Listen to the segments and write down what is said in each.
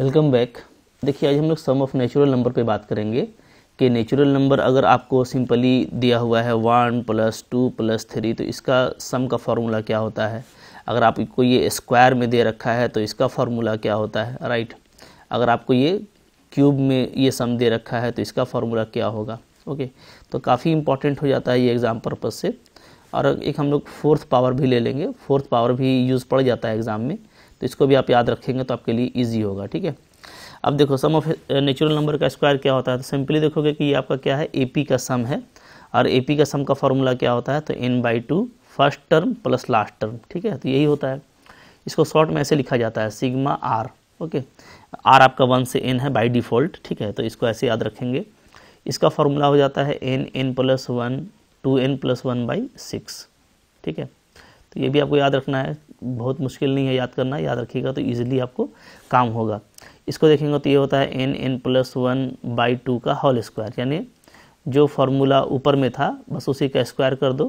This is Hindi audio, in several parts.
वेलकम बैक देखिए आज हम लोग सम ऑफ नेचुरल नंबर पे बात करेंगे कि नेचुरल नंबर अगर आपको सिंपली दिया हुआ है one plus two plus three तो इसका सम का फार्मूला क्या होता है अगर आपको ये स्क्वायर में दे रखा है तो इसका फार्मूला क्या होता है राइट अगर आपको ये क्यूब में ये सम दे रखा है तो इसका फार्मूला क्या होगा ओके तो काफ़ी इंपॉर्टेंट हो जाता है ये एग्ज़ाम पर्पज़ से और एक हम लोग फोर्थ पावर भी ले लेंगे फोर्थ पावर भी यूज़ पड़ जाता है एग्ज़ाम में तो इसको भी आप याद रखेंगे तो आपके लिए ईजी होगा ठीक है अब देखो सम ऑफ नेचुरल नंबर का स्क्वायर क्या होता है तो सिंपली देखोगे कि ये आपका क्या है ए का सम है और ए का सम का फॉर्मूला क्या होता है तो n by two first term plus last term ठीक है तो यही होता है इसको शॉर्ट में ऐसे लिखा जाता है सिग्मा आर ओके आर आपका वन से एन है बाई डिफ़ॉल्ट ठीक है तो इसको ऐसे याद रखेंगे इसका फॉर्मूला हो जाता है n n plus one two n plus one by six ठीक है तो ये भी आपको याद रखना है बहुत मुश्किल नहीं है याद करना याद रखिएगा तो ईजिली आपको काम होगा इसको देखेंगे तो ये होता है n n plus one by two का होल स्क्वायर यानी जो फॉर्मूला ऊपर में था बस उसी का स्क्वायर कर दो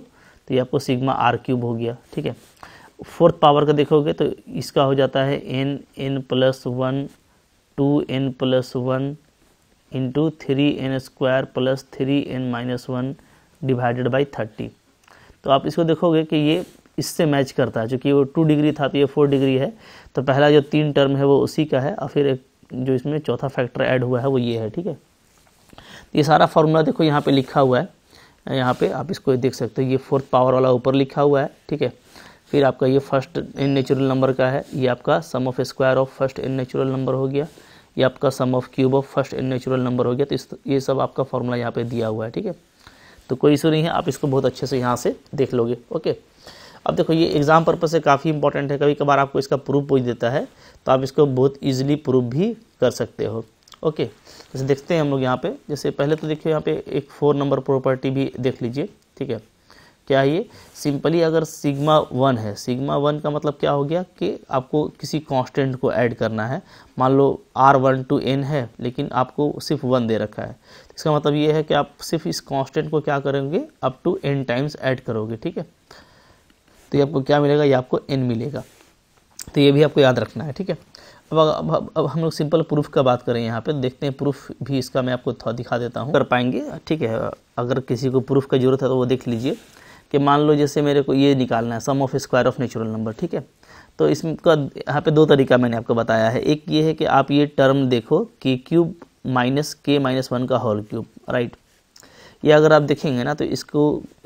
तो ये आपको सिग्मा आर क्यूब हो गया ठीक है फोर्थ पावर का देखोगे तो इसका हो जाता है n n plus one two n plus one into three n square plus three n minus one divided by thirty तो आप इसको देखोगे कि ये इससे मैच करता है चूँकि वो टू डिग्री था तो ये फोर डिग्री है तो पहला जो तीन टर्म है वो उसी का है और फिर एक जो इसमें चौथा फैक्टर ऐड हुआ है वो ये है ठीक है तो ये सारा फार्मूला देखो यहाँ पे लिखा हुआ है यहाँ पे आप इसको देख सकते हो ये फोर्थ पावर वाला ऊपर लिखा हुआ है ठीक है फिर आपका ये फर्स्ट इन नेचुरल नंबर का है ये आपका sum of square of first n natural number हो गया ये आपका sum of cube of first n natural number हो गया तो इस ये सब आपका फॉर्मूला यहाँ पे दिया हुआ है ठीक है तो कोई इशू नहीं है आप इसको बहुत अच्छे से यहाँ से देख लोगे ओके अब देखो ये एग्ज़ाम पर्पज़ से काफ़ी इंपॉर्टेंट है कभी कभार आपको इसका प्रूफ पूछ देता है तो आप इसको बहुत ईजिली प्रूफ भी कर सकते हो ओके जैसे देखते हैं हम लोग यहाँ पे जैसे पहले तो देखिए यहाँ पे एक फोर नंबर प्रॉपर्टी भी देख लीजिए ठीक है क्या है ये सिंपली अगर सिग्मा वन है सिग्मा वन का मतलब क्या हो गया कि आपको किसी कांस्टेंट को ऐड करना है मान लो आर वन टू एन है लेकिन आपको सिर्फ वन दे रखा है इसका मतलब ये है कि आप सिर्फ इस कांस्टेंट को क्या करेंगे up to n times add करोगे ठीक है तो ये आपको क्या मिलेगा ये आपको एन मिलेगा तो ये भी आपको याद रखना है ठीक है अब अब, अब, हम लोग सिंपल प्रूफ का बात करें यहाँ पे देखते हैं प्रूफ भी इसका मैं आपको दिखा देता हूँ कर पाएंगे ठीक है अगर किसी को प्रूफ का जरूरत है तो वो देख लीजिए कि मान लो जैसे मेरे को ये निकालना है sum of square of natural number ठीक है तो इसका यहाँ पे दो तरीका मैंने आपको बताया है एक ये है कि आप ये टर्म देखो k cube minus k minus one का होल क्यूब राइट ये अगर आप देखेंगे ना तो इसको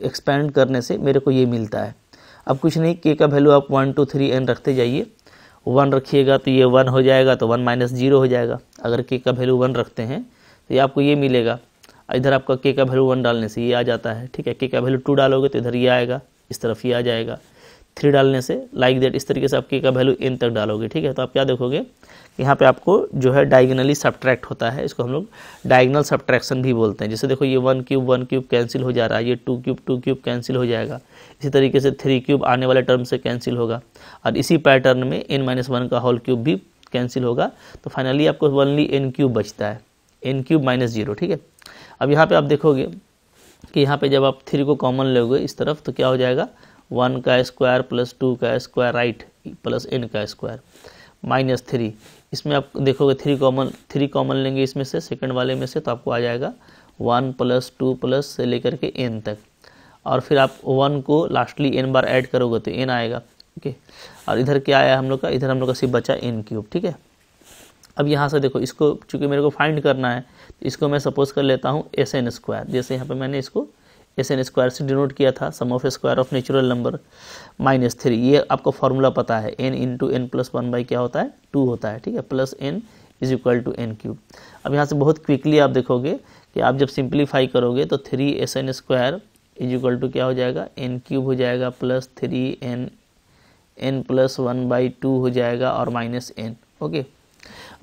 एक्सपेंड करने से मेरे को ये मिलता है अब कुछ नहीं के का वैल्यू आप वन टू थ्री एन रखते जाइए वन रखिएगा तो ये वन हो जाएगा तो वन माइनस जीरो हो जाएगा अगर के का वैल्यू वन रखते हैं तो ये आपको ये मिलेगा इधर आपका के का वैल्यू वन डालने से ये आ जाता है ठीक है के का वैल्यू टू डालोगे तो इधर ये आएगा इस तरफ ये आ जाएगा थ्री डालने से लाइक दैट देट इस तरीके से आप के का वैल्यू एन तक डालोगे ठीक है तो आप क्या देखोगे यहाँ पे आपको जो है डायगनली सब्ट्रैक्ट होता है इसको हम लोग डायगनल सब्ट्रैक्शन भी बोलते हैं जैसे देखो ये one cube one cube cancel हो जा रहा है ये two cube two cube cancel हो जाएगा इसी तरीके से थ्री क्यूब आने वाले टर्म से कैंसिल होगा और इसी पैटर्न में एन माइनस वन का होल क्यूब भी कैंसिल होगा तो फाइनली आपको वनली एन क्यूब बचता है एन क्यूब माइनस जीरो ठीक है अब यहाँ पे आप देखोगे कि यहाँ पे जब आप थ्री को कॉमन लोगे इस तरफ तो क्या हो जाएगा वन का स्क्वायर प्लस टू का स्क्वायर राइट प्लस एन का स्क्वायर माइनस थ्री इसमें आप देखोगे थ्री कॉमन थ्री कॉमन लेंगे इसमें से सेकेंड वाले में से तो आपको आ जाएगा वन प्लस टू प्लस से लेकर के एन तक और फिर आप वन को लास्टली एन बार ऐड करोगे तो एन आएगा ओके और इधर क्या आया हम लोग का इधर हम लोग का सिर्फ बचा एन क्यूब ठीक है अब यहाँ से देखो इसको चूँकि मेरे को फाइंड करना है तो इसको मैं सपोज कर लेता हूँ एस एन स्क्वायर जैसे यहाँ पर मैंने इसको एस एन स्क्वायर से डिनोट किया था sum of square of natural number minus three ये आपको फार्मूला पता है n into n plus one by क्या होता है टू होता है ठीक है plus n is equal to n cube अब यहाँ से बहुत क्विकली आप देखोगे कि आप जब सिंप्लीफाई करोगे तो three s n square is equal to क्या हो जाएगा एन क्यूब हो जाएगा plus three n n plus one by two हो जाएगा और माइनस एन ओके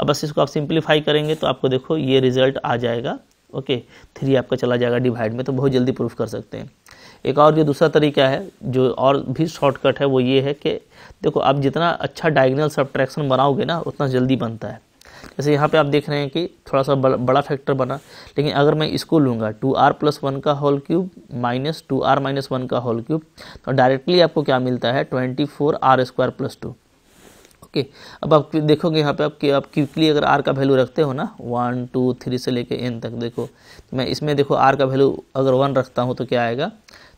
अब बस इसको आप सिंप्लीफाई करेंगे तो आपको देखो ये रिजल्ट आ जाएगा ओके थ्री आपका चला जाएगा डिवाइड में तो बहुत जल्दी प्रूफ कर सकते हैं एक और जो दूसरा तरीका है जो और भी शॉर्टकट है वो ये है कि देखो आप जितना अच्छा डायगनल सब्ट्रैक्शन बनाओगे ना उतना जल्दी बनता है जैसे यहाँ पे आप देख रहे हैं कि थोड़ा सा बड़, बड़ा फैक्टर बना लेकिन अगर मैं इसको लूँगा टू आर प्लस वन का whole cube minus two r minus one का होल क्यूब तो डायरेक्टली आपको क्या मिलता है twenty four r square plus two okay अब आप देखोगे यहाँ पे आप आप क्विकली अगर आर का वैल्यू रखते हो ना वन टू थ्री से लेके एन तक देखो तो मैं इसमें देखो आर का वैल्यू अगर वन रखता हूँ तो क्या आएगा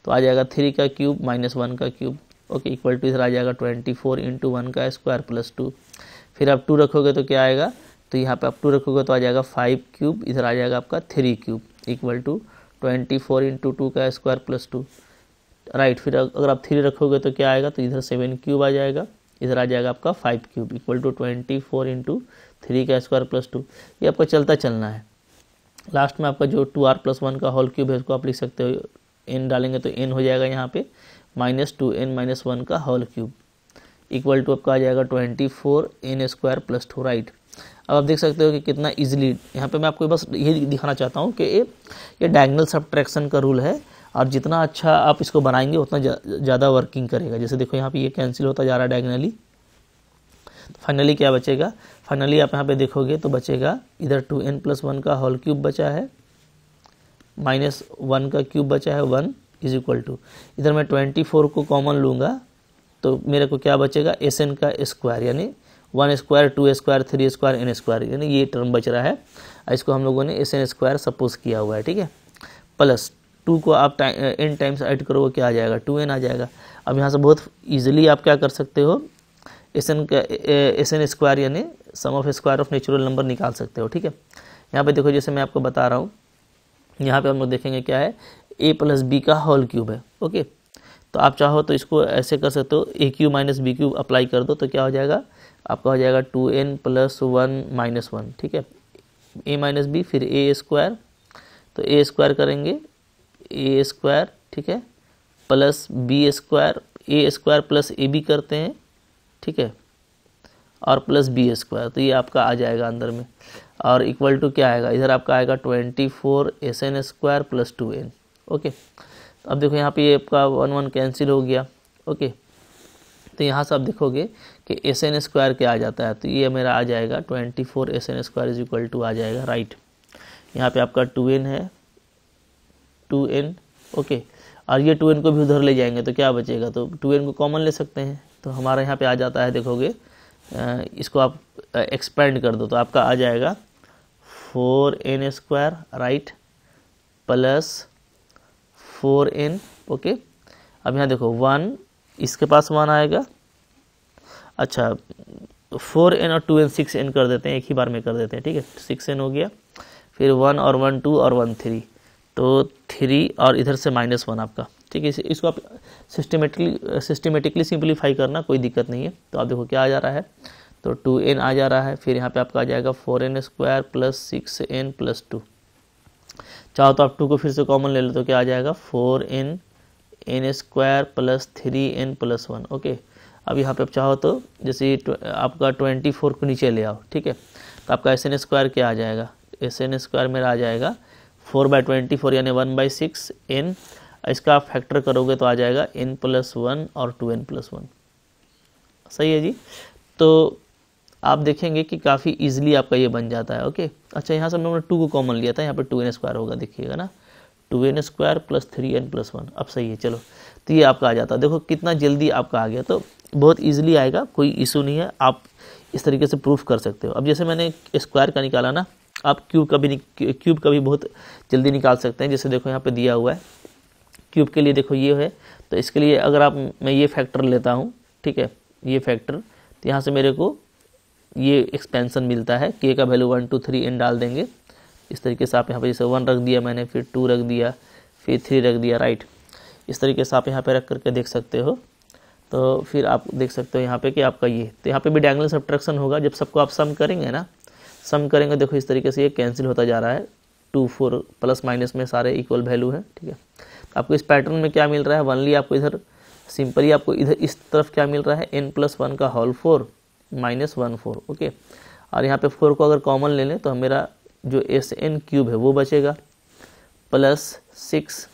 तो आ जाएगा थ्री का क्यूब माइनस वन का क्यूब ओके इक्वल टू इधर आ जाएगा ट्वेंटी फोर इंटू वन का स्क्वायर प्लस टू फिर आप टू रखोगे तो क्या आएगा तो यहाँ पे आप टू रखोगे तो आ जाएगा फाइव क्यूब इधर आ जाएगा आपका three cube equal to twenty four into two का स्क्वायर प्लस टू राइट फिर अगर आप थ्री रखोगे तो क्या आएगा तो इधर सेवन क्यूब आ जाएगा इधर आ जाएगा आपका five cube equal to twenty four into three का स्क्वायर प्लस टू ये आपका चलता चलना है लास्ट में आपका जो टू आर प्लस वन का होल क्यूब है उसको आप लिख सकते हो एन डालेंगे तो एन हो जाएगा यहाँ पे minus two n minus one का होल क्यूब इक्वल टू आपका आ जाएगा twenty four n square plus two right अब आप देख सकते हो कि कितना इजीली यहाँ पे मैं आपको बस ये दिखाना चाहता हूँ कि ये डायगनल सब्ट्रैक्शन का रूल है और जितना अच्छा आप इसको बनाएंगे उतना ज़्यादा जा, वर्किंग करेगा जैसे देखो यहाँ पे ये कैंसिल होता जा रहा है डायगनली तो फाइनली क्या बचेगा फाइनली आप यहाँ पे देखोगे तो बचेगा इधर टू एन प्लस वन का होल क्यूब बचा है माइनस वन का क्यूब बचा है वन इज इक्वल टू इधर मैं ट्वेंटी फोर को कॉमन लूँगा तो मेरे को क्या बचेगा एस एन का स्क्वायर यानी one square two square three square n square यानी ये टर्म बच रहा है इसको हम लोगों ने एस एन स्क्वायर सपोज किया हुआ है ठीक है प्लस टू को आप टाइम एन टाइम्स ऐड करोगे क्या आ जाएगा टू एन आ जाएगा अब यहाँ से बहुत ईजिली आप क्या कर सकते हो एस एन का एस एन स्क्वायर यानी sum of square of natural number निकाल सकते हो ठीक है यहाँ पे देखो जैसे मैं आपको बता रहा हूँ यहाँ पे हम लोग देखेंगे क्या है ए प्लस बी का होल क्यूब है ओके तो आप चाहो तो इसको ऐसे कर सकते हो a cube minus b cube apply कर दो तो क्या हो जाएगा आपका हो जाएगा two n plus one minus one ठीक है ए माइनस बी फिर ए स्क्वायर तो ए स्क्वायर करेंगे ए स्क्वायर ठीक है plus b square a square plus a b करते हैं ठीक है और प्लस बी स्क्वायर तो ये आपका आ जाएगा अंदर में और इक्वल टू क्या आएगा इधर आपका आएगा twenty four s n square plus two n okay अब देखो यहाँ पे ये आपका वन वन कैंसिल हो गया ओके तो यहाँ से आप देखोगे कि एस एन स्क्वायर क्या आ जाता है तो ये मेरा आ जाएगा twenty four s n square is equal to आ जाएगा राइट यहाँ पे आपका टू एन है टू एन ओके और ये टू एन को भी उधर ले जाएंगे तो क्या बचेगा तो टू एन को कॉमन ले सकते हैं तो हमारे यहाँ पे आ जाता है देखोगे इसको आप एक्सपेंड कर दो तो आपका आ जाएगा four n square right plus four n okay अब यहाँ देखो वन इसके पास वन आएगा अच्छा फोर एन और टू एन सिक्स एन कर देते हैं एक ही बार में कर देते हैं ठीक है सिक्स एन हो गया फिर वन और वन टू और वन थ्री तो थ्री और इधर से माइनस वन आपका ठीक है इसको आप सिस्टमेटिकली सिस्टमेटिकली सिंप्लीफाई करना कोई दिक्कत नहीं है तो आप देखो क्या आ जा रहा है तो टू एन आ जा रहा है फिर यहाँ पे आपका आ जाएगा four n square plus six n plus two चाहो तो आप टू को फिर से कॉमन ले लो तो क्या आ जाएगा four n n square plus three n plus one okay अब यहाँ पे आप चाहो तो जैसे आपका ट्वेंटी फोर को नीचे ले आओ ठीक है तो आपका एस एन स्क्वायर क्या आ जाएगा एस एन स्क्वायर मेरा आ जाएगा फोर बाई ट्वेंटी फोर यानी वन बाई सिक्स एन इसका आप फैक्टर करोगे तो आ जाएगा एन प्लस वन और टू एन प्लस वन सही है जी तो आप देखेंगे कि काफ़ी ईजिली आपका ये बन जाता है ओके अच्छा यहाँ से हमने टू को कॉमन लिया था यहाँ पर टू एन स्क्वायर होगा देखिएगा ना two n square plus three n plus one अब सही है चलो तो ये आपका आ जाता है देखो कितना जल्दी आपका आ गया तो बहुत ईजिली आएगा कोई इशू नहीं है आप इस तरीके से प्रूफ कर सकते हो अब जैसे मैंने स्क्वायर का निकाला ना आप क्यूब का भी क्यूब का भी बहुत जल्दी निकाल सकते हैं जैसे देखो यहाँ पे दिया हुआ है क्यूब के लिए देखो ये है तो इसके लिए अगर आप मैं ये फैक्टर लेता हूँ ठीक है ये फैक्टर तो यहाँ से मेरे को ये एक्सपेंसन मिलता है के का value one two three n डाल देंगे इस तरीके से आप यहाँ पर जैसे वन रख दिया मैंने फिर टू रख दिया फिर थ्री रख दिया राइट इस तरीके से आप यहाँ पर रख करके देख सकते हो तो फिर आप देख सकते हो यहाँ पे कि आपका ये तो यहाँ पे भी डायगनल सब्ट्रैक्शन होगा जब सबको आप सम करेंगे ना सम करेंगे देखो इस तरीके से ये कैंसिल होता जा रहा है टू फोर प्लस माइनस में सारे इक्वल वैल्यू है ठीक है तो आपको इस पैटर्न में क्या मिल रहा है वनली आपको इधर सिंपली आपको इधर इस तरफ क्या मिल रहा है एन प्लस वन का whole four minus one four okay और यहाँ पे फोर को अगर कॉमन ले लें तो मेरा जो एस एन क्यूब है वो बचेगा प्लस सिक्स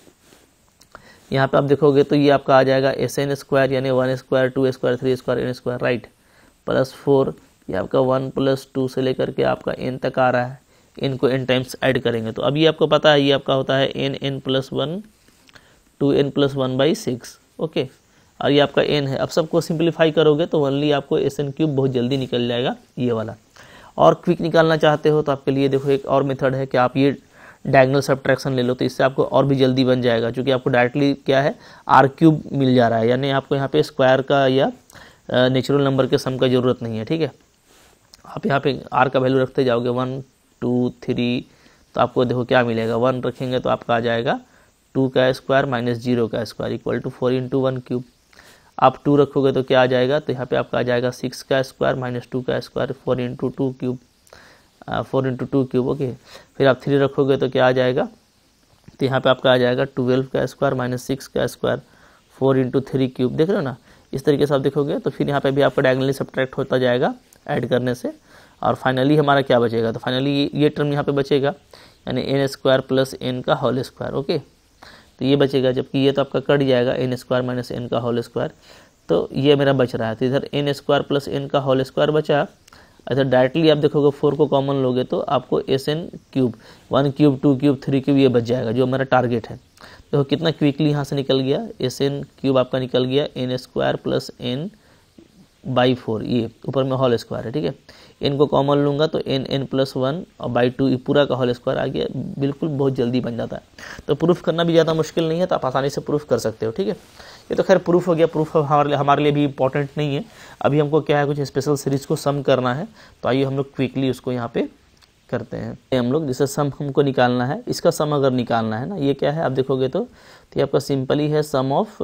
यहाँ पे आप देखोगे तो ये आपका आ जाएगा एस एन स्क्वायर यानी one square two square three square n square right plus four ये आपका वन प्लस टू से लेकर के आपका एन तक आ रहा है इनको एन टाइम्स ऐड करेंगे तो अभी आपको पता है ये आपका होता है n n plus one two n plus one by six okay और ये आपका एन है अब सबको सिंप्लीफाई करोगे तो वनली आपको एस एन क्यूब बहुत जल्दी निकल जाएगा ये वाला और क्विक निकालना चाहते हो तो आपके लिए देखो एक और मेथड है कि आप ये डायगनल सब्ट्रैक्शन ले लो तो इससे आपको और भी जल्दी बन जाएगा क्योंकि आपको डायरेक्टली क्या है आर क्यूब मिल जा रहा है यानी आपको यहाँ पे स्क्वायर का या नेचुरल नंबर के सम का ज़रूरत नहीं है ठीक है आप यहाँ पे आर का वैल्यू रखते जाओगे वन टू थ्री तो आपको देखो क्या मिलेगा वन रखेंगे तो आपका आ जाएगा टू का स्क्वायर माइनस जीरो का square equal to four into one cube आप टू रखोगे तो क्या आ जाएगा तो यहाँ पे आपका आ जाएगा सिक्स का स्क्वायर माइनस टू का square four into two cube four into two cube okay फिर आप थ्री रखोगे तो क्या आ जाएगा तो यहाँ पे आपका आ जाएगा ट्वेल्व का स्क्वायर माइनस सिक्स का square four into three cube देख रहे हो ना इस तरीके से आप देखोगे तो फिर यहाँ पे भी आपका डायगनली सब्ट्रैक्ट होता जाएगा ऐड करने से और फाइनली हमारा क्या बचेगा तो फाइनली ये टर्म यहाँ पे बचेगा यानी एन स्क्वायर प्लस एन का होल स्क्वायर ओके तो ये बचेगा जबकि ये तो आपका कट जाएगा एन स्क्वायर माइनस एन का होल स्क्वायर तो ये मेरा बच रहा है तो इधर एन स्क्वायर प्लस एन का होल स्क्वायर बचा अच्छा डायरेक्टली आप देखोगे फोर को कॉमन लोगे तो आपको s n cube one cube two cube three cube ये बच जाएगा जो हमारा टारगेट है देखो तो कितना क्विकली यहाँ से निकल गया एस एन क्यूब आपका निकल गया n square plus n by four ये ऊपर में हॉल स्क्वायर है ठीक है एन को कॉमन लूंगा तो एन एन प्लस वन और बाई टू ये पूरा का हॉल स्क्वायर आ गया बिल्कुल बहुत जल्दी बन जाता है तो प्रूफ करना भी ज़्यादा मुश्किल नहीं है तो आप आसानी से प्रूफ कर सकते हो ठीक है ये तो खैर प्रूफ हो गया प्रूफ हमारे हमारे लिए भी इंपॉर्टेंट नहीं है अभी हमको क्या है कुछ स्पेशल सीरीज को सम करना है तो आइए हम लोग क्विकली उसको यहाँ पे करते हैं हम लोग जैसे सम हमको निकालना है इसका सम अगर निकालना है ना ये क्या है आप देखोगे तो, तो ये आपका सिंपली है sum of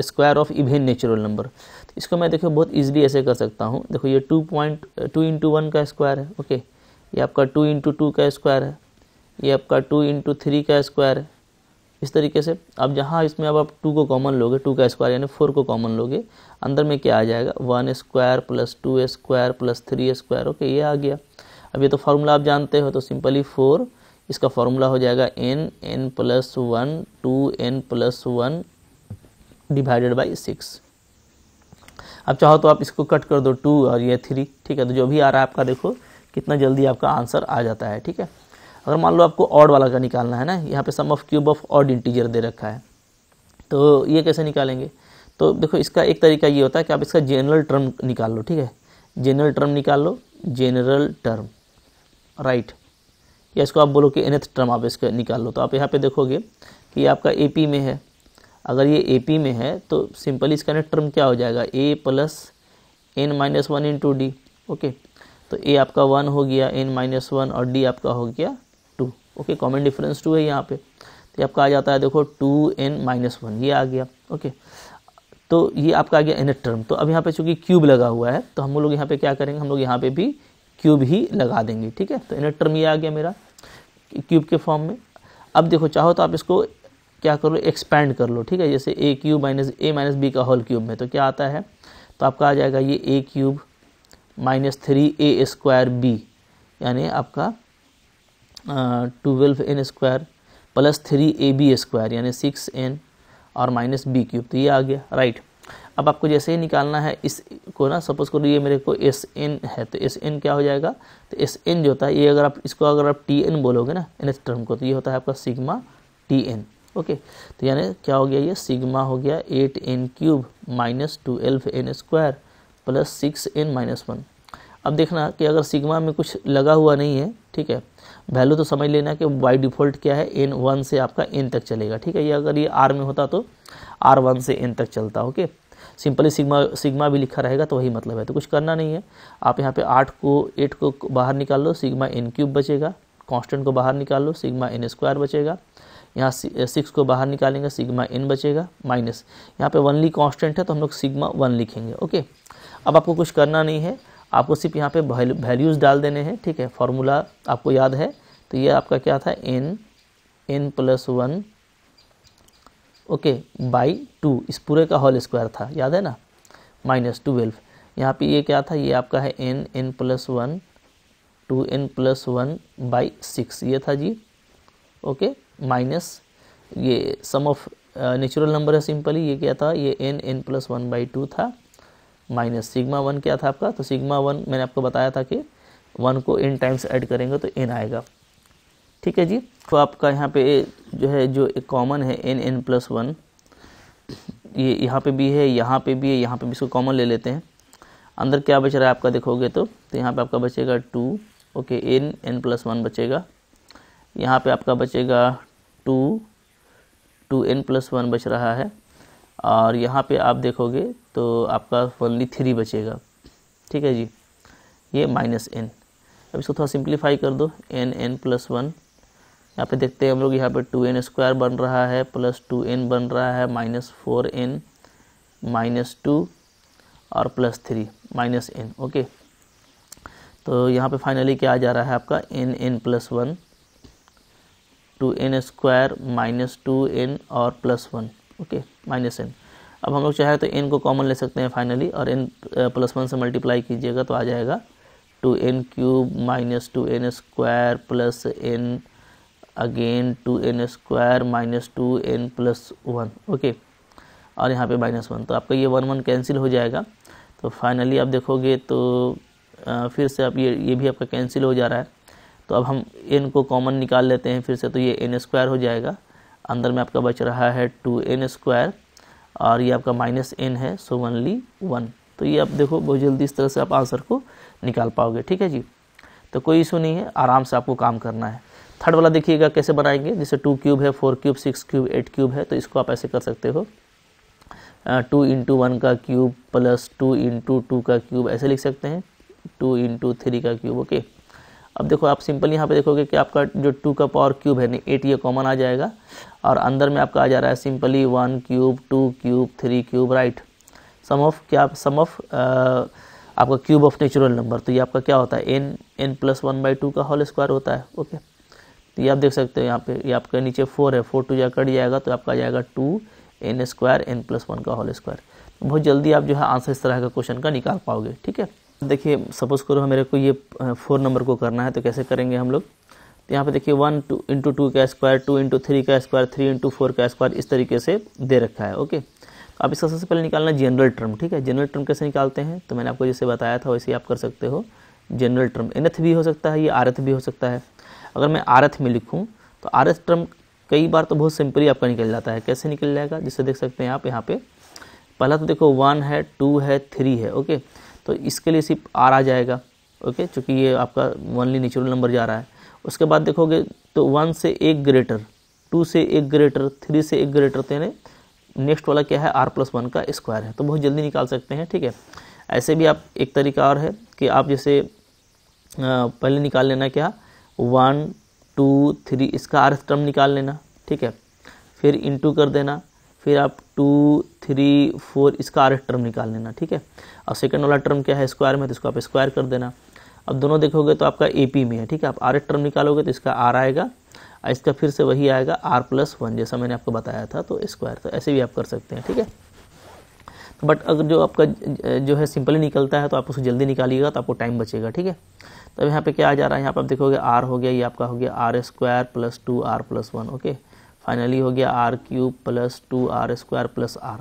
square of even natural number इसको मैं देखो बहुत ईजिली ऐसे कर सकता हूँ देखो ये two point two into one का स्क्वायर है ओके ये आपका टू इंटू टू का स्क्वायर है ये आपका टू इंटू थ्री का स्क्वायर है इस तरीके से अब जहाँ इसमें अब आप टू को कॉमन लोगे टू का स्क्वायर यानी फोर को कॉमन लोगे अंदर में क्या आ जाएगा one square plus two square plus three square okay ये आ गया अब ये तो फार्मूला आप जानते हो तो सिंपली फोर इसका फार्मूला हो जाएगा n n plus one two n plus one divided by six अब चाहो तो आप इसको कट कर दो टू और ये थ्री ठीक है तो जो भी आ रहा है आपका देखो कितना जल्दी आपका आंसर आ जाता है ठीक है अगर मान लो आपको ऑड वाला का निकालना है ना यहाँ पे sum of cube of odd integer दे रखा है तो ये कैसे निकालेंगे तो देखो इसका एक तरीका ये होता है कि आप इसका जनरल टर्म निकाल लो ठीक है जनरल टर्म निकाल लो जनरल टर्म राइट या इसको आप बोलो कि एनथ टर्म आप इसका निकाल लो तो आप यहाँ पे देखोगे कि आपका ए पी में है अगर ये ए पी में है तो सिंपली इसका नेट टर्म क्या हो जाएगा a plus n minus one into d okay तो ए आपका वन हो गया एन माइनस वन और डी आपका हो गया ओके कॉमन डिफरेंस टू है यहाँ पे तो आपका आ जाता है देखो टू एन माइनस वन ये आ गया ओके तो ये आपका आ गया एन टर्म तो अब यहाँ पे चूंकि क्यूब लगा हुआ है तो हम लोग यहाँ पे क्या करेंगे हम लोग यहाँ पे भी क्यूब ही लगा देंगे ठीक है तो एन टर्म ये आ गया मेरा क्यूब के फॉर्म में अब देखो चाहो तो आप इसको क्या कर लो एक्सपैंड कर लो ठीक है जैसे a cube minus a minus b का होल क्यूब में तो क्या आता है तो आपका आ जाएगा ये a cube minus three a square b यानी आपका twelve n square plus three a b square यानी सिक्स एन और माइनस बी क्यूब तो ये आ गया राइट अब आपको जैसे ही निकालना है इस को ना सपोज करो ये मेरे को एस एन है तो एस एन क्या हो जाएगा तो एस एन जो होता है ये अगर आप इसको अगर आप टी एन बोलोगे ना एन एस टर्म को तो ये होता है आपका सिग्मा टी एन ओके तो यानी क्या हो गया ये सिग्मा हो गया eight n cube minus twelve n square plus six n minus one अब देखना कि अगर सिग्मा में कुछ लगा हुआ नहीं है ठीक है वैल्यू तो समझ लेना कि बाई डिफ़ॉल्ट क्या है एन वन से आपका एन तक चलेगा ठीक है ये अगर ये आर में होता तो आर वन से एन तक चलता ओके सिंपली सिग्मा सिग्मा भी लिखा रहेगा तो वही मतलब है तो कुछ करना नहीं है आप यहाँ पे आठ को एट को बाहर निकाल लो सिग्मा एन क्यूब बचेगा कांस्टेंट को बाहर निकाल लो सिग्मा एन स्क्वायर बचेगा यहाँ सिक्स को बाहर निकालेंगे सिग्मा एन बचेगा माइनस यहाँ पे वनली कांस्टेंट है तो हम लोग सिग्मा वन लिखेंगे ओके अब आपको कुछ करना नहीं है आपको सिर्फ यहाँ पे वैल्यूज़ डाल देने हैं ठीक है फार्मूला आपको याद है तो ये आपका क्या था n n plus one okay by two इस पूरे का होल स्क्वायर था याद है ना माइनस ट्वेल्व यहाँ पे ये क्या था ये आपका है n n plus one two n plus one by six ये था जी ओके माइनस ये सम ऑफ नेचुरल नंबर है सिंपली ये क्या था ये n n plus one by two था माइनस सिग्मा वन क्या था आपका तो सिग्मा वन मैंने आपको बताया था कि वन को एन टाइम्स ऐड करेंगे तो एन आएगा ठीक है जी तो आपका यहाँ पे जो है जो एक कॉमन है एन एन प्लस वन ये यहाँ पे भी है यहाँ पे भी है यहाँ पे भी इसको कॉमन ले लेते हैं अंदर क्या बच रहा है आपका देखोगे तो तो यहाँ पे आपका बचेगा two okay n n plus one बचेगा यहाँ पे आपका बचेगा two two n plus one बच रहा है और यहाँ पे आप देखोगे तो आपका ओनली थ्री बचेगा ठीक है जी ये माइनस एन अब इसको थोड़ा सिंप्लीफाई कर दो एन एन प्लस वन यहाँ पे देखते हैं हम लोग यहाँ पे टू एन स्क्वायर बन रहा है प्लस टू एन बन रहा है minus four n minus two और plus three minus n okay तो यहाँ पे फाइनली क्या आ जा रहा है आपका n n plus one two n square minus two n और plus one okay minus n अब हम लोग चाहे तो एन को कॉमन ले सकते हैं फाइनली और एन प्लस वन से मल्टीप्लाई कीजिएगा तो आ जाएगा two n cube minus two n square plus n again two n square minus two n plus one okay और यहाँ पे माइनस वन तो आपका ये वन वन कैंसिल हो जाएगा तो फाइनली आप देखोगे तो आ, फिर से आप ये ये भी आपका कैंसिल हो जा रहा है तो अब हम एन को कॉमन निकाल लेते हैं फिर से तो ये एन स्क्वायर हो जाएगा अंदर में आपका बच रहा है टू एन स्क्वायर और ये आपका माइनस एन है सो वनली वन तो ये आप देखो बहुत जल्दी इस तरह से आप आंसर को निकाल पाओगे ठीक है जी तो कोई इशू नहीं है आराम से आपको काम करना है थर्ड वाला देखिएगा कैसे बनाएंगे जैसे टू क्यूब है four cube six cube eight cube है तो इसको आप ऐसे कर सकते हो टू इंटू वन का cube plus two into two का क्यूब ऐसे लिख सकते हैं टू इंटू थ्री का क्यूब ओके okay? अब देखो आप सिंपल यहाँ पे देखोगे कि आपका जो टू का पावर क्यूब है एट ये कॉमन आ जाएगा और अंदर में आपका आ जा रहा है simply one cube two cube three cube right sum of क्या सम ऑफ आपका क्यूब ऑफ नेचुरल नंबर तो ये आपका क्या होता है n n plus one by two का होल स्क्वायर होता है ओके तो ये आप देख सकते हो यहाँ पे ये आपके नीचे फोर है फोर टू जा कट जाएगा तो आपका आ जाएगा two n square n plus one का होल स्क्वायर बहुत जल्दी आप जो है आंसर इस तरह का क्वेश्चन का निकाल पाओगे ठीक है देखिए सपोज़ करो मेरे को ये फोर नंबर को करना है तो कैसे करेंगे हम लोग तो यहाँ पे देखिए वन टू इंटू टू का स्क्वायर टू इंटू थ्री का स्क्वायर थ्री इंटू फोर का स्क्वायर इस तरीके से दे रखा है ओके तो आप इसका सबसे पहले निकालना जनरल टर्म ठीक है जनरल टर्म कैसे निकालते हैं तो मैंने आपको जैसे बताया था वैसे ही आप कर सकते हो जनरल टर्म एनथ भी हो सकता है ये आरथ भी हो सकता है अगर मैं आरथ में लिखूँ तो आरथ टर्म कई बार तो बहुत सिंपली आपका निकल जाता है कैसे निकल जाएगा जिसे देख सकते हैं आप यहाँ पे पहला तो देखो वन है टू है थ्री है ओके तो इसके लिए सिर्फ आर आ जाएगा ओके चूँकि ये आपका वनली नेचुरल नंबर जा रहा है उसके बाद देखोगे तो वन से एक ग्रेटर टू से एक ग्रेटर थ्री से एक ग्रेटर तो यानी नेक्स्ट वाला क्या है आर प्लस वन का स्क्वायर है तो बहुत जल्दी निकाल सकते हैं ठीक है ऐसे भी आप एक तरीका और है कि आप जैसे पहले निकाल लेना क्या वन टू थ्री इसका आर्थ टर्म निकाल लेना ठीक है फिर इंटू कर देना फिर आप टू थ्री फोर इसका आर टर्म निकाल लेना ठीक है और सेकेंड वाला टर्म क्या है स्क्वायर में तो इसको आप स्क्वायर कर देना अब दोनों देखोगे तो आपका ए पी में है ठीक है आप आर टर्म निकालोगे तो इसका आर आएगा और इसका फिर से वही आएगा आर प्लस वन जैसा मैंने आपको बताया था तो स्क्वायर तो ऐसे भी आप कर सकते हैं ठीक है तो बट अगर जो आपका जो है सिंपली निकलता है तो आप उसको जल्दी निकालिएगा तो आपको टाइम बचेगा ठीक है तब तो यहाँ पे क्या आ जा रहा है यहाँ पर आप देखोगे आर हो गया ये आपका हो गया r square plus two r plus one okay finally हो गया r cube plus two r square plus r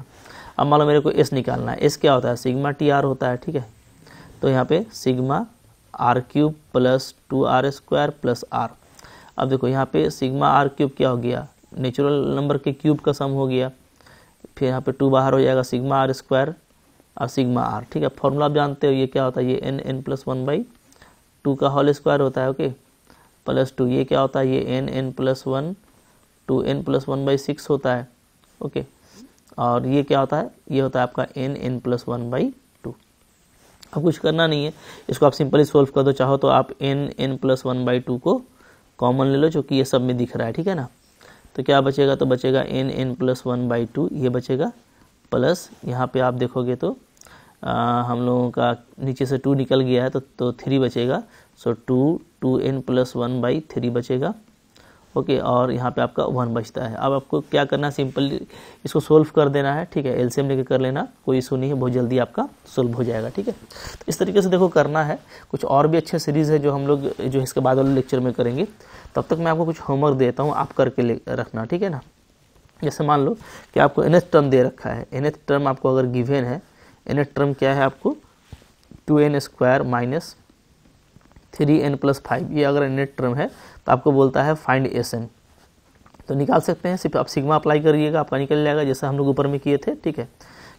अब मान लो मेरे को एस निकालना है एस क्या होता है सिग्मा टी आर होता है ठीक है तो यहाँ पे sigma r cube plus two r square plus r अब देखो यहाँ पे सिग्मा आर क्यूब क्या हो गया नेचुरल नंबर के क्यूब का सम हो गया फिर यहाँ पे टू बाहर हो जाएगा सिग्मा आर स्क्वायर और सिग्मा आर ठीक है फॉर्मूला आप जानते हो ये क्या होता है ये n n plus one by two का होल स्क्वायर होता है ओके प्लस टू ये क्या होता है ये n n plus one two n plus one by six होता है ओके और ये क्या होता है ये होता है आपका n n plus one by two अब कुछ करना नहीं है इसको आप सिंपली सोल्व कर दो चाहो तो आप n n plus one by two को कॉमन ले लो जो कि ये सब में दिख रहा है ठीक है ना तो क्या बचेगा तो बचेगा n n plus one by two ये बचेगा प्लस यहाँ पे आप देखोगे तो आ, हम लोगों का नीचे से टू निकल गया है तो तो थ्री बचेगा so two two n plus one by three बचेगा ओके और यहाँ पे आपका वन बचता है अब आपको क्या करना सिंपली इसको सोल्व कर देना है ठीक है एलसीएम लेके कर लेना कोई इशू नहीं है बहुत जल्दी आपका सोल्व हो जाएगा ठीक है तो इस तरीके से देखो करना है कुछ और भी अच्छे सीरीज़ है जो हम लोग जो इसके बाद वाले लेक्चर में करेंगे तब तक मैं आपको कुछ होमवर्क देता हूँ आप करके रखना ठीक है ना जैसे मान लो कि आपको एन टर्म दे रखा है एन टर्म आपको अगर गिवेन है एन टर्म क्या है आपको two n square minus three n plus five ये अगर नेट टर्म है तो आपको बोलता है फाइंड एस एन तो निकाल सकते हैं सिर्फ आप सिग्मा अप्लाई करिएगा आपका निकल जाएगा जैसे हम लोग ऊपर में किए थे ठीक है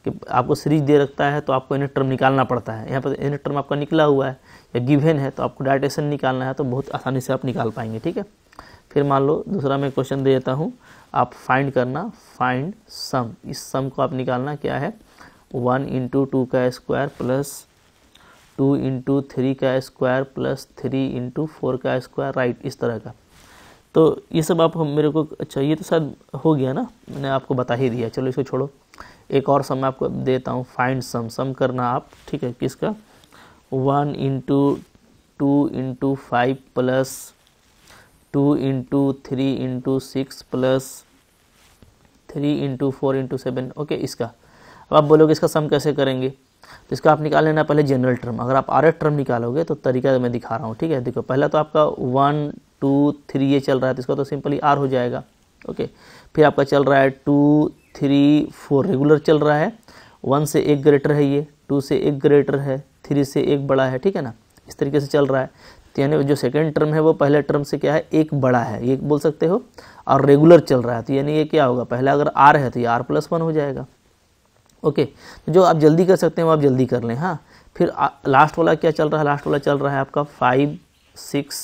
कि आपको सीरीज दे रखता है तो आपको एन टर्म निकालना पड़ता है यहाँ पर एन टर्म आपका निकला हुआ है या गिवेन है तो आपको डायटेशन निकालना है तो बहुत आसानी से आप निकाल पाएंगे ठीक है फिर मान लो दूसरा मैं क्वेश्चन दे देता हूँ आप फाइंड करना फाइंड सम इस सम को आप निकालना क्या है वन इंटू टू का square plus two into three का square plus three into four का स्क्वायर राइट इस तरह का तो ये सब आप मेरे को अच्छा ये तो शायद हो गया ना मैंने आपको बता ही दिया चलो इसको छोड़ो एक और सम आपको देता हूँ फाइंड सम सम करना आप ठीक है किसका one into two into five plus two into three into six plus three into four into seven okay इसका अब आप बोलोगे इसका सम कैसे करेंगे तो इसका आप निकाल लेना पहले जनरल टर्म अगर आप आर टर्म निकालोगे तो तरीका मैं दिखा रहा हूँ ठीक है देखो पहला तो आपका वन टू थ्री ये चल रहा है तो इसका तो सिंपली आर हो जाएगा ओके फिर आपका चल रहा है टू थ्री फोर रेगुलर चल रहा है वन से एक ग्रेटर है ये टू से एक ग्रेटर है थ्री से एक बड़ा है ठीक है ना इस तरीके से चल रहा है तो यानी जो सेकेंड टर्म है वो पहले टर्म से क्या है एक बड़ा है ये बोल सकते हो और रेगुलर चल रहा है तो यानी ये क्या होगा पहले अगर आर है तो ये आर प्लस वन हो जाएगा ओके तो जो आप जल्दी कर सकते हैं वो आप जल्दी कर लें हाँ फिर आ, लास्ट वाला क्या चल रहा है लास्ट वाला चल रहा है आपका फाइव सिक्स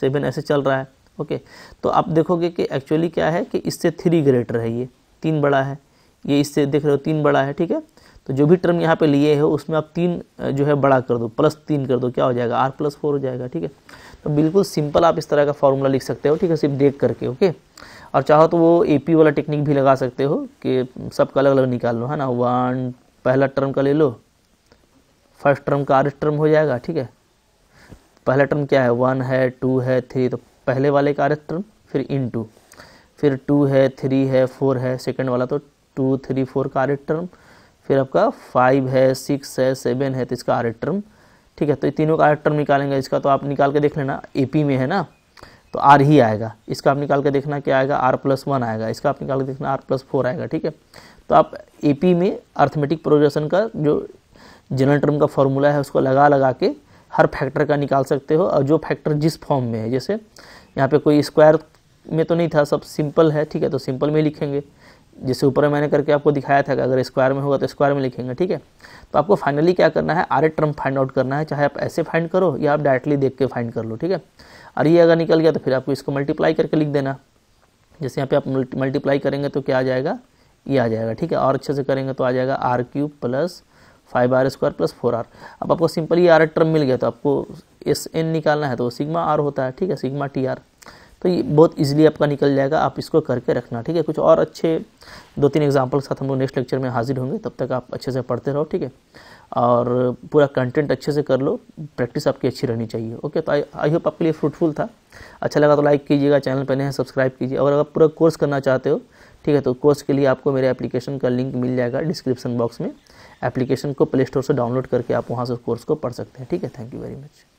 सेवन ऐसे चल रहा है ओके तो आप देखोगे कि एक्चुअली क्या है कि इससे थ्री ग्रेटर है ये तीन बड़ा है ये इससे देख रहे हो तीन बड़ा है ठीक है तो जो भी टर्म यहाँ पे लिए हो उसमें आप तीन जो है बड़ा कर दो प्लस तीन कर दो क्या हो जाएगा आर प्लस फोर हो जाएगा ठीक है तो बिल्कुल सिंपल आप इस तरह का फॉर्मूला लिख सकते हो ठीक है सिर्फ देख करके ओके और चाहो तो वो ए पी वाला टेक्निक भी लगा सकते हो कि सबका अलग अलग निकाल लो है ना वन पहला टर्म का ले लो फर्स्ट टर्म का आर टर्म हो जाएगा ठीक है पहला टर्म क्या है वन है टू है थ्री तो पहले वाले का आर टर्म फिर इन टू फिर टू है थ्री है फोर है सेकेंड वाला तो टू थ्री फोर का आर टर्म फिर आपका फाइव है सिक्स है सेवन है तो इसका आर टर्म ठीक है तो ये तीनों का आर टर्म निकालेंगे इसका तो आप निकाल के देख लेना ए में है ना तो आर ही आएगा इसका आप निकाल के देखना क्या आएगा आर प्लस वन आएगा इसका आप निकाल के देखना आर प्लस फोर आएगा ठीक है तो आप ए में अर्थमेटिक प्रोग्रेशन का जो जनरल टर्म का फॉर्मूला है उसको लगा लगा के हर फैक्टर का निकाल सकते हो और जो फैक्टर जिस फॉर्म में है जैसे यहाँ पे कोई स्क्वायर में तो नहीं था सब सिंपल है ठीक है तो सिंपल में लिखेंगे जैसे ऊपर मैंने करके आपको दिखाया था कि अगर स्क्वायर में होगा तो स्क्वायर में लिखेंगे ठीक है तो आपको फाइनली क्या करना है r a term find out करना है चाहे आप ऐसे फाइंड करो या आप डायरेक्टली देख के फाइंड कर लो ठीक है और ये अगर निकल गया तो फिर आपको इसको मल्टीप्लाई करके लिख देना जैसे यहाँ पे आप मल्टीप्लाई करेंगे तो क्या आ जाएगा ये आ जाएगा ठीक है और अच्छे से करेंगे तो आ जाएगा r cube plus five r square plus four r अब आपको सिंपल ये आर टर्म मिल गया तो आपको एस एन निकालना है तो सिग्मा आर होता है ठीक है सिग्मा टी आर तो ये बहुत इजीली आपका निकल जाएगा आप इसको करके रखना ठीक है कुछ और अच्छे दो तीन एग्जाम्पल के साथ हम लोग नेक्स्ट लेक्चर में हाजिर होंगे तब तक आप अच्छे से पढ़ते रहो ठीक है और पूरा कंटेंट अच्छे से कर लो प्रैक्टिस आपकी अच्छी रहनी चाहिए ओके तो आई होप आपके लिए फ्रूटफुल था अच्छा लगा तो लाइक कीजिएगा चैनल पर नए हैं सब्सक्राइब कीजिए और अगर पूरा कोर्स करना चाहते हो ठीक है तो कोर्स के लिए आपको मेरे एप्लीकेशन का लिंक मिल जाएगा डिस्क्रिप्शन बॉक्स में एप्लीकेशन को प्ले स्टोर से डाउनलोड करके आप वहाँ से कोर्स को पढ़ सकते हैं ठीक है थैंक यू वेरी मच